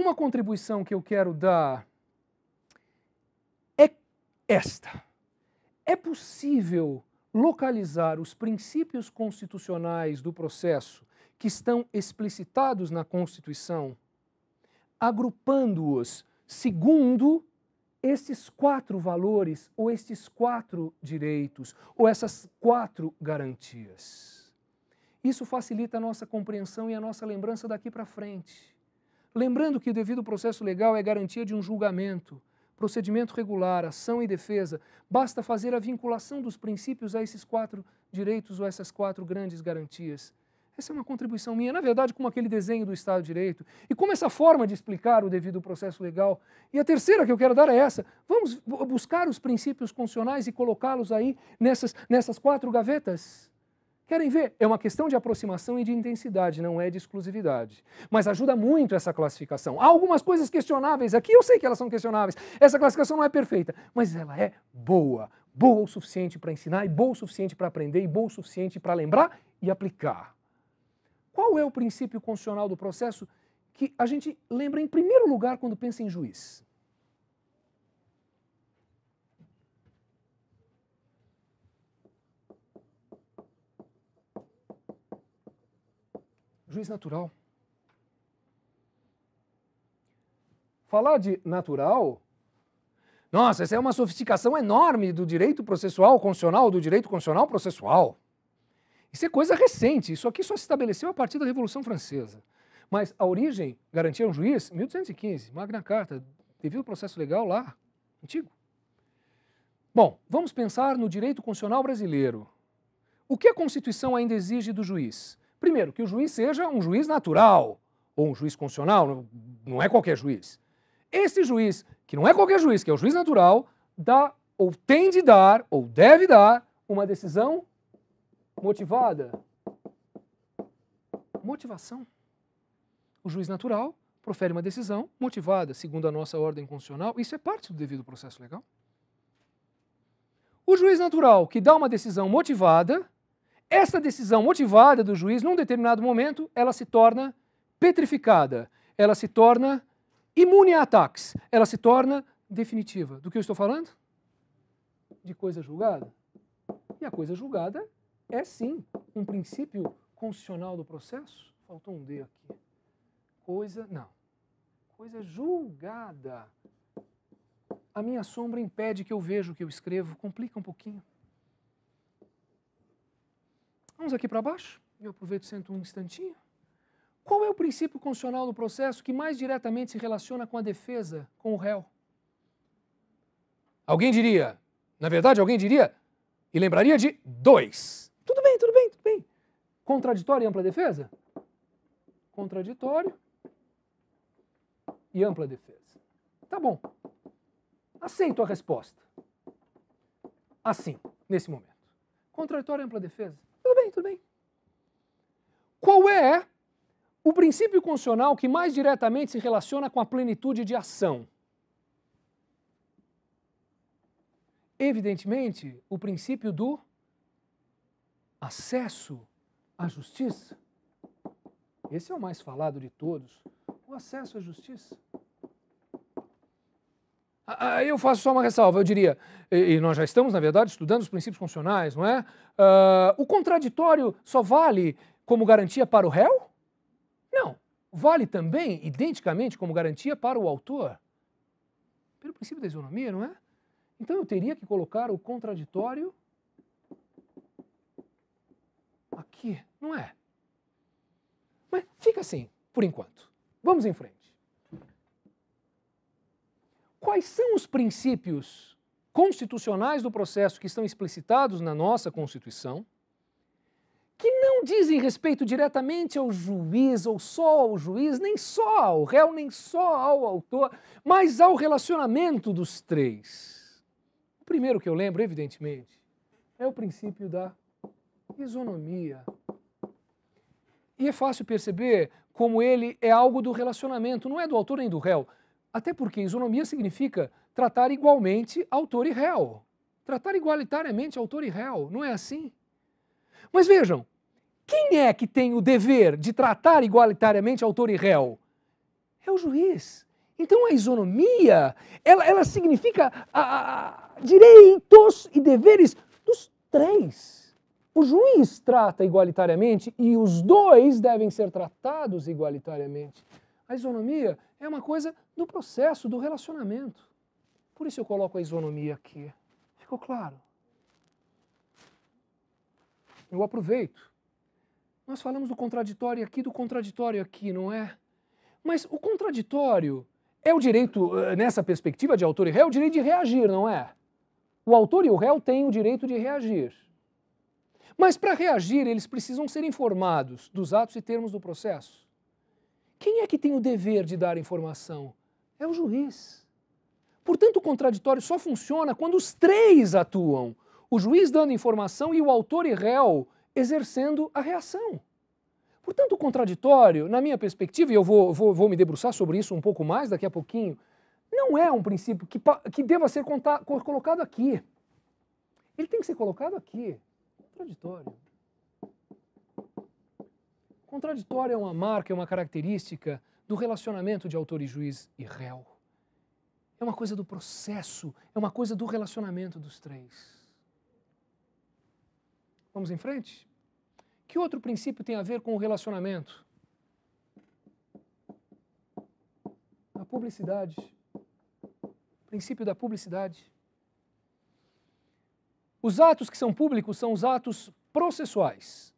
Uma contribuição que eu quero dar é esta: é possível localizar os princípios constitucionais do processo que estão explicitados na Constituição, agrupando-os segundo estes quatro valores, ou estes quatro direitos, ou essas quatro garantias. Isso facilita a nossa compreensão e a nossa lembrança daqui para frente. Lembrando que o devido processo legal é garantia de um julgamento, procedimento regular, ação e defesa, basta fazer a vinculação dos princípios a esses quatro direitos ou essas quatro grandes garantias. Essa é uma contribuição minha, na verdade, como aquele desenho do Estado de Direito e como essa forma de explicar o devido processo legal. E a terceira que eu quero dar é essa: vamos buscar os princípios constitucionais e colocá-los aí nessas, nessas quatro gavetas? Querem ver? É uma questão de aproximação e de intensidade, não é de exclusividade. Mas ajuda muito essa classificação. Há algumas coisas questionáveis aqui, eu sei que elas são questionáveis. Essa classificação não é perfeita, mas ela é boa. Boa o suficiente para ensinar, e boa o suficiente para aprender, e boa o suficiente para lembrar e aplicar. Qual é o princípio constitucional do processo que a gente lembra em primeiro lugar quando pensa em juiz? juiz natural. Falar de natural. Nossa, essa é uma sofisticação enorme do direito processual constitucional, do direito constitucional processual. Isso é coisa recente, isso aqui só se estabeleceu a partir da Revolução Francesa. Mas a origem garantia um juiz, 1215, Magna Carta, devido ao processo legal lá, antigo. Bom, vamos pensar no direito constitucional brasileiro. O que a Constituição ainda exige do juiz? Primeiro, que o juiz seja um juiz natural, ou um juiz constitucional, não é qualquer juiz. Esse juiz, que não é qualquer juiz, que é o juiz natural, dá ou tem de dar, ou deve dar, uma decisão motivada. Motivação. O juiz natural profere uma decisão motivada, segundo a nossa ordem constitucional, isso é parte do devido processo legal. O juiz natural que dá uma decisão motivada essa decisão motivada do juiz, num determinado momento, ela se torna petrificada, ela se torna imune a ataques, ela se torna definitiva. Do que eu estou falando? De coisa julgada. E a coisa julgada é sim um princípio constitucional do processo. Faltou um D aqui. Coisa. Não. Coisa julgada. A minha sombra impede que eu veja o que eu escrevo, complica um pouquinho. Vamos aqui para baixo? Eu aproveito e sento um instantinho. Qual é o princípio constitucional do processo que mais diretamente se relaciona com a defesa, com o réu? Alguém diria, na verdade, alguém diria e lembraria de dois. Tudo bem, tudo bem, tudo bem. Contraditório e ampla defesa? Contraditório e ampla defesa. Tá bom. Aceito a resposta. Assim, nesse momento. Contraditório e ampla defesa tudo bem. Qual é o princípio constitucional que mais diretamente se relaciona com a plenitude de ação? Evidentemente, o princípio do acesso à justiça. Esse é o mais falado de todos: o acesso à justiça. Aí eu faço só uma ressalva, eu diria, e nós já estamos, na verdade, estudando os princípios funcionais, não é? Uh, o contraditório só vale como garantia para o réu? Não. Vale também, identicamente, como garantia para o autor. Pelo princípio da isonomia, não é? Então eu teria que colocar o contraditório aqui, não é? Mas fica assim, por enquanto. Vamos em frente quais são os princípios constitucionais do processo que estão explicitados na nossa Constituição, que não dizem respeito diretamente ao juiz, ou só ao juiz, nem só ao réu, nem só ao autor, mas ao relacionamento dos três. O primeiro que eu lembro, evidentemente, é o princípio da isonomia. E é fácil perceber como ele é algo do relacionamento, não é do autor nem do réu. Até porque isonomia significa tratar igualmente autor e réu. Tratar igualitariamente autor e réu, não é assim? Mas vejam, quem é que tem o dever de tratar igualitariamente autor e réu? É o juiz. Então a isonomia, ela, ela significa a, a, direitos e deveres dos três. O juiz trata igualitariamente e os dois devem ser tratados igualitariamente. A isonomia é uma coisa do processo, do relacionamento. Por isso eu coloco a isonomia aqui. Ficou claro? Eu aproveito. Nós falamos do contraditório aqui, do contraditório aqui, não é? Mas o contraditório é o direito, eh, nessa perspectiva de autor e réu, o direito de reagir, não é? O autor e o réu têm o direito de reagir. Mas para reagir, eles precisam ser informados dos atos e termos do processo. Quem é que tem o dever de dar informação? É o juiz. Portanto, o contraditório só funciona quando os três atuam: o juiz dando informação e o autor e réu exercendo a reação. Portanto, o contraditório, na minha perspectiva, e eu vou, vou, vou me debruçar sobre isso um pouco mais daqui a pouquinho, não é um princípio que, que deva ser colocado aqui. Ele tem que ser colocado aqui. Contraditório. Contraditório é uma marca, é uma característica do relacionamento de autor e juiz e réu. É uma coisa do processo, é uma coisa do relacionamento dos três. Vamos em frente? Que outro princípio tem a ver com o relacionamento? A publicidade. O princípio da publicidade. Os atos que são públicos são os atos processuais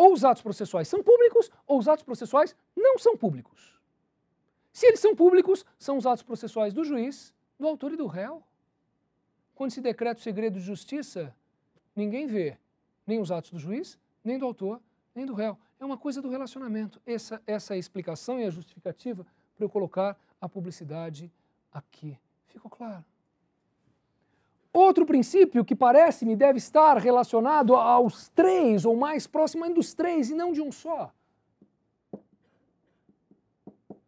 ou os atos processuais são públicos ou os atos processuais não são públicos. Se eles são públicos, são os atos processuais do juiz, do autor e do réu. Quando se decreta o segredo de justiça, ninguém vê nem os atos do juiz, nem do autor, nem do réu. É uma coisa do relacionamento. Essa, essa é a explicação e a justificativa para eu colocar a publicidade aqui. Ficou claro? Outro princípio que parece-me deve estar relacionado aos três, ou mais próximo ainda dos três, e não de um só.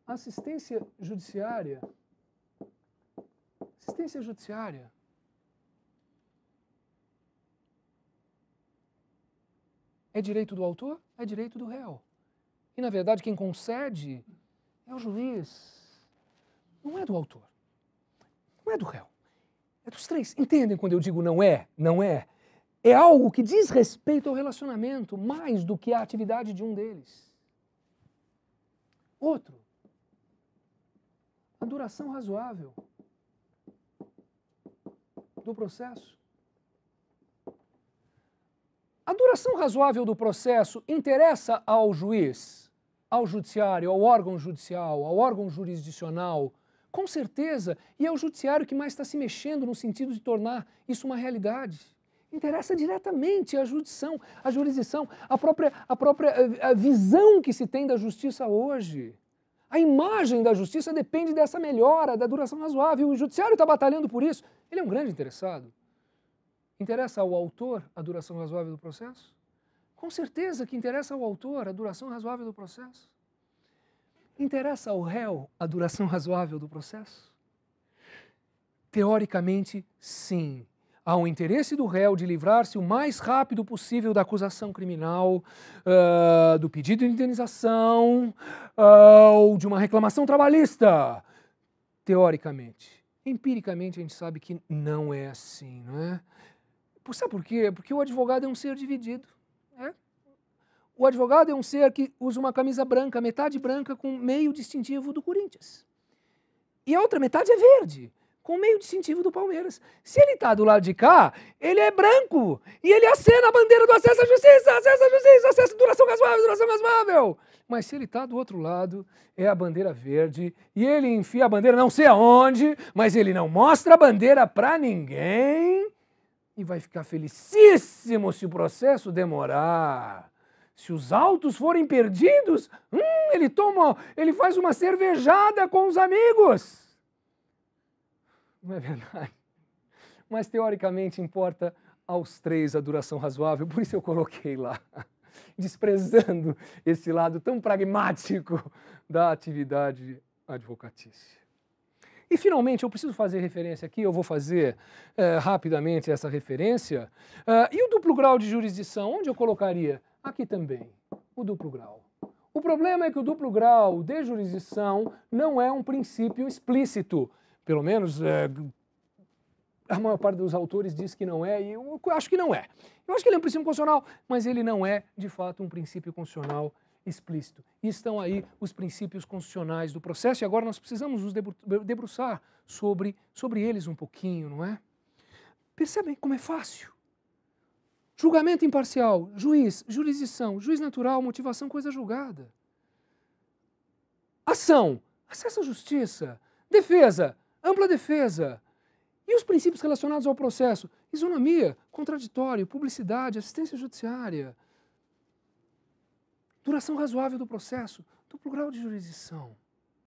Assistência judiciária. Assistência judiciária. É direito do autor, é direito do réu. E, na verdade, quem concede é o juiz. Não é do autor. Não é do réu. É dos três. Entendem quando eu digo não é? Não é. É algo que diz respeito ao relacionamento mais do que à atividade de um deles. Outro, a duração razoável do processo. A duração razoável do processo interessa ao juiz, ao judiciário, ao órgão judicial, ao órgão jurisdicional, com certeza, e é o judiciário que mais está se mexendo no sentido de tornar isso uma realidade. Interessa diretamente a judição, a jurisdição, a própria, a própria eh, a visão que se tem da justiça hoje. A imagem da justiça depende dessa melhora, da duração razoável. O judiciário está batalhando por isso. Ele é um grande interessado. Interessa ao autor a duração razoável do processo? Com certeza que interessa ao autor a duração razoável do processo. Interessa ao réu a duração razoável do processo? Teoricamente, sim. Há um interesse do réu de livrar-se o mais rápido possível da acusação criminal, uh, do pedido de indenização uh, ou de uma reclamação trabalhista. Teoricamente. Empiricamente, a gente sabe que não é assim, não é? Sabe por quê? Porque o advogado é um ser dividido. O advogado é um ser que usa uma camisa branca, metade branca com meio distintivo do Corinthians. E a outra metade é verde, com meio distintivo do Palmeiras. Se ele está do lado de cá, ele é branco e ele acena a bandeira do acesso à justiça, acesso à justiça, acesso à duração razoável, duração razoável. Mas se ele está do outro lado, é a bandeira verde e ele enfia a bandeira não sei aonde, mas ele não mostra a bandeira para ninguém e vai ficar felicíssimo se o processo demorar. Se os autos forem perdidos, hum, ele toma, ele faz uma cervejada com os amigos. Não é verdade? Mas teoricamente importa aos três a duração razoável, por isso eu coloquei lá, desprezando esse lado tão pragmático da atividade advocatícia. E, finalmente, eu preciso fazer referência aqui, eu vou fazer eh, rapidamente essa referência. Uh, e o duplo grau de jurisdição, onde eu colocaria? Aqui também, o duplo grau. O problema é que o duplo grau de jurisdição não é um princípio explícito, pelo menos é, a maior parte dos autores diz que não é, e eu acho que não é. Eu acho que ele é um princípio constitucional, mas ele não é, de fato, um princípio constitucional explícito. E estão aí os princípios constitucionais do processo, e agora nós precisamos nos debruçar sobre, sobre eles um pouquinho, não é? Percebem como é fácil? Julgamento imparcial, juiz, jurisdição, juiz natural, motivação, coisa julgada. Ação, acesso à justiça. Defesa, ampla defesa. E os princípios relacionados ao processo? Isonomia, contraditório, publicidade, assistência judiciária. Duração razoável do processo, duplo grau de jurisdição.